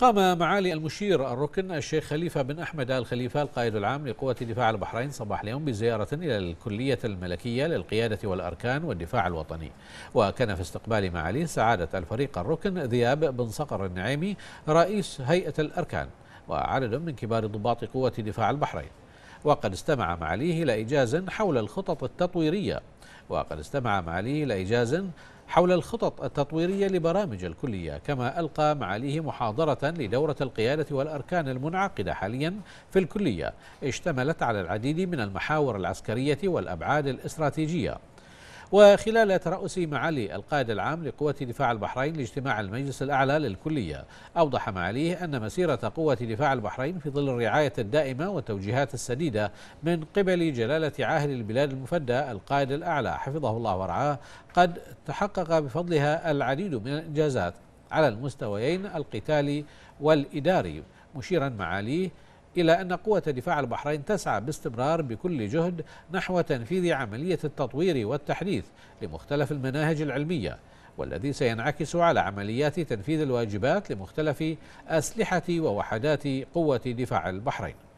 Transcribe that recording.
قام معالي المشير الركن الشيخ خليفة بن أحمد آل خليفة القائد العام لقوة دفاع البحرين صباح اليوم بزيارة إلى الكلية الملكية للقيادة والأركان والدفاع الوطني وكان في استقبال معاليه سعادة الفريق الركن ذياب بن صقر النعيمي رئيس هيئة الأركان وعدد من كبار ضباط قوة دفاع البحرين وقد استمع معاليه إلى إجاز حول الخطط التطويرية وقد استمع معاليه إلى إجاز حول الخطط التطويرية لبرامج الكلية كما ألقى معاليه محاضرة لدورة القيادة والأركان المنعقدة حاليا في الكلية اشتملت على العديد من المحاور العسكرية والأبعاد الاستراتيجية وخلال ترأس معالي القائد العام لقوة دفاع البحرين لاجتماع المجلس الأعلى للكلية أوضح معاليه أن مسيرة قوة دفاع البحرين في ظل الرعاية الدائمة والتوجيهات السديدة من قبل جلالة عاهل البلاد المفدى القائد الأعلى حفظه الله ورعاه قد تحقق بفضلها العديد من الإنجازات على المستويين القتالي والإداري مشيرا معاليه إلى أن قوة دفاع البحرين تسعى باستمرار بكل جهد نحو تنفيذ عملية التطوير والتحديث لمختلف المناهج العلمية والذي سينعكس على عمليات تنفيذ الواجبات لمختلف أسلحة ووحدات قوة دفاع البحرين